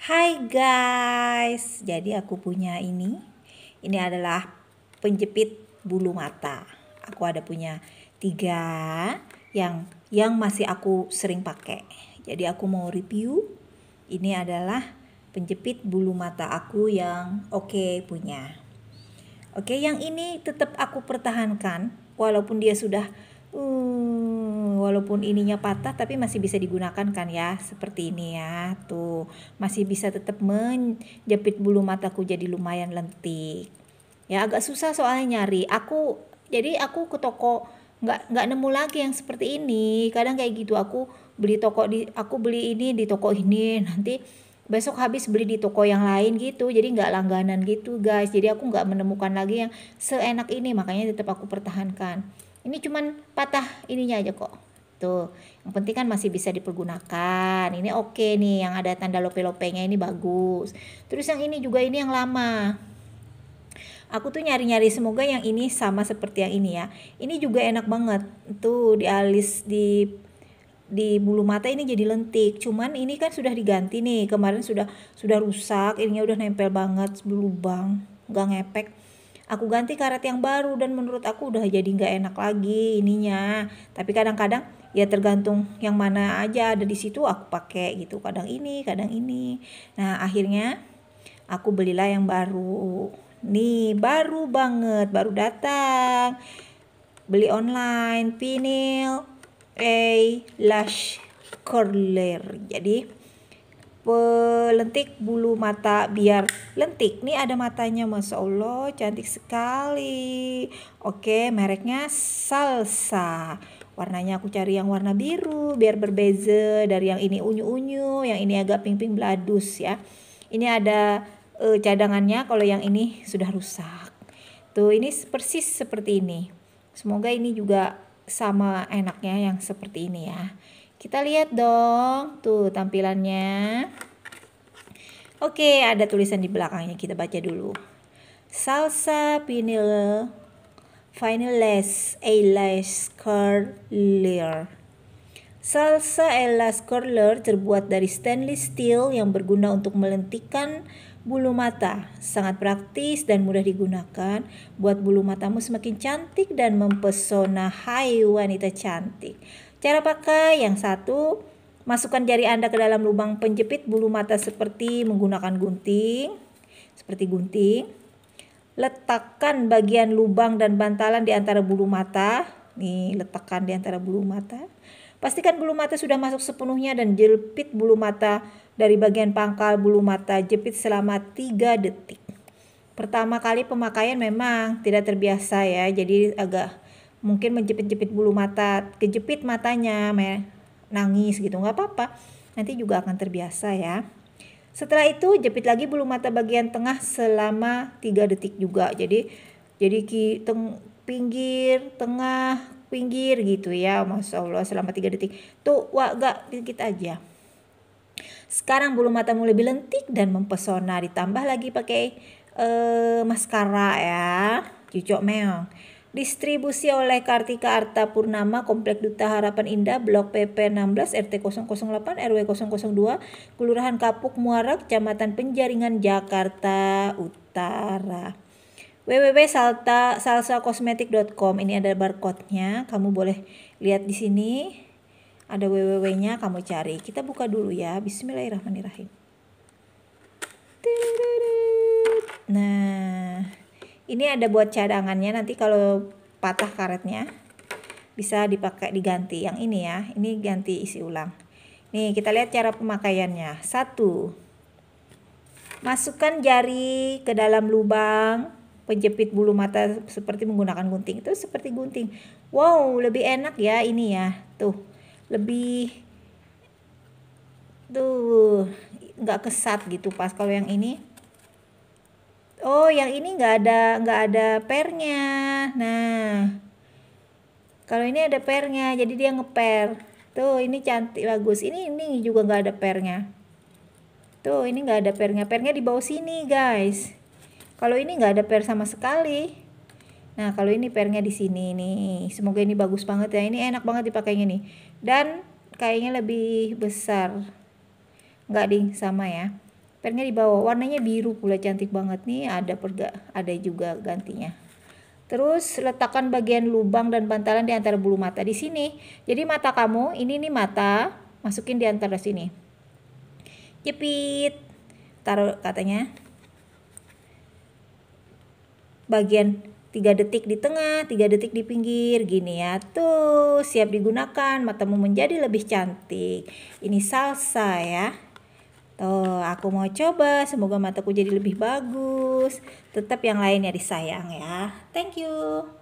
Hai guys, jadi aku punya ini. Ini adalah penjepit bulu mata. Aku ada punya tiga yang yang masih aku sering pakai. Jadi aku mau review. Ini adalah penjepit bulu mata aku yang oke okay punya. Oke, okay, yang ini tetap aku pertahankan walaupun dia sudah Hmm, walaupun ininya patah tapi masih bisa digunakan kan ya seperti ini ya tuh masih bisa tetap menjepit bulu mataku jadi lumayan lentik ya agak susah soalnya nyari aku jadi aku ke toko nggak nggak nemu lagi yang seperti ini kadang kayak gitu aku beli toko di aku beli ini di toko ini nanti besok habis beli di toko yang lain gitu jadi nggak langganan gitu guys jadi aku nggak menemukan lagi yang seenak ini makanya tetap aku pertahankan ini cuman patah ininya aja kok. Tuh, yang penting kan masih bisa dipergunakan. Ini oke okay nih, yang ada tanda lope-lopenya ini bagus. Terus yang ini juga ini yang lama. Aku tuh nyari-nyari semoga yang ini sama seperti yang ini ya. Ini juga enak banget. Tuh di alis di di bulu mata ini jadi lentik. Cuman ini kan sudah diganti nih. Kemarin sudah sudah rusak, ininya udah nempel banget lubang, nggak ngepek. Aku ganti karet yang baru dan menurut aku udah jadi nggak enak lagi ininya. Tapi kadang-kadang ya tergantung yang mana aja ada di situ aku pakai gitu. Kadang ini, kadang ini. Nah akhirnya aku belilah yang baru. Nih baru banget, baru datang. Beli online, Pinil, A Lash Curler. Jadi pelentik bulu mata biar lentik. Nih ada matanya Masya Allah cantik sekali. Oke mereknya Salsa. Warnanya aku cari yang warna biru biar berbeza dari yang ini unyu-unyu, yang ini agak pink-pink beladus ya. Ini ada uh, cadangannya kalau yang ini sudah rusak. Tuh ini persis seperti ini. Semoga ini juga sama enaknya yang seperti ini ya. Kita lihat dong, tuh tampilannya. Oke, ada tulisan di belakangnya, kita baca dulu. Salsa pinil Finales Eyelash Curler Salsa eyelash curler terbuat dari stainless steel yang berguna untuk melentikan bulu mata. Sangat praktis dan mudah digunakan buat bulu matamu semakin cantik dan mempesona. Hai wanita cantik. Cara pakai yang satu, masukkan jari Anda ke dalam lubang penjepit bulu mata seperti menggunakan gunting, seperti gunting. Letakkan bagian lubang dan bantalan di antara bulu mata. Nih, letakkan di antara bulu mata. Pastikan bulu mata sudah masuk sepenuhnya dan jepit bulu mata dari bagian pangkal bulu mata jepit selama 3 detik. Pertama kali pemakaian memang tidak terbiasa ya, jadi agak mungkin menjepit-jepit bulu mata, kejepit matanya, nangis gitu, nggak apa-apa. Nanti juga akan terbiasa ya. Setelah itu jepit lagi bulu mata bagian tengah selama 3 detik juga. Jadi jadi ki teng, pinggir, tengah, pinggir gitu ya. Masya Allah selama 3 detik. Tuh wah gak dikit aja. Sekarang bulu mata mulai lebih lentik dan mempesona ditambah lagi pakai eh, maskara ya. Cucok meong. Distribusi oleh Kartika Arta Purnama Komplek Duta Harapan Indah Blok PP 16 RT 008 RW 002 Kelurahan Kapuk Muara Kecamatan Penjaringan Jakarta Utara www.salsakosmetik.com ini ada barcode-nya kamu boleh lihat di sini ada www-nya kamu cari kita buka dulu ya Bismillahirrahmanirrahim Tududu. Ini ada buat cadangannya nanti kalau patah karetnya bisa dipakai diganti yang ini ya. Ini ganti isi ulang. Nih, kita lihat cara pemakaiannya. Satu, masukkan jari ke dalam lubang penjepit bulu mata seperti menggunakan gunting. Itu seperti gunting. Wow, lebih enak ya ini ya. Tuh, lebih tuh nggak kesat gitu pas kalau yang ini oh yang ini nggak ada nggak ada pernya nah kalau ini ada pernya jadi dia ngeper tuh ini cantik bagus ini ini juga nggak ada pernya tuh ini nggak ada pernya pernya di bawah sini guys kalau ini nggak ada per sama sekali nah kalau ini pernya di sini nih semoga ini bagus banget ya ini enak banget dipakainya nih dan kayaknya lebih besar nggak ding sama ya pernya di bawah warnanya biru pula cantik banget nih ada perga ada juga gantinya Terus letakkan bagian lubang dan bantalan di antara bulu mata di sini. Jadi mata kamu ini nih mata, masukin di antara sini. Jepit. Taruh katanya. Bagian tiga detik di tengah, tiga detik di pinggir, gini ya. Tuh, siap digunakan, matamu menjadi lebih cantik. Ini salsa ya. Tuh, eh, aku mau coba. Semoga mataku jadi lebih bagus. Tetap yang lainnya disayang ya. Thank you.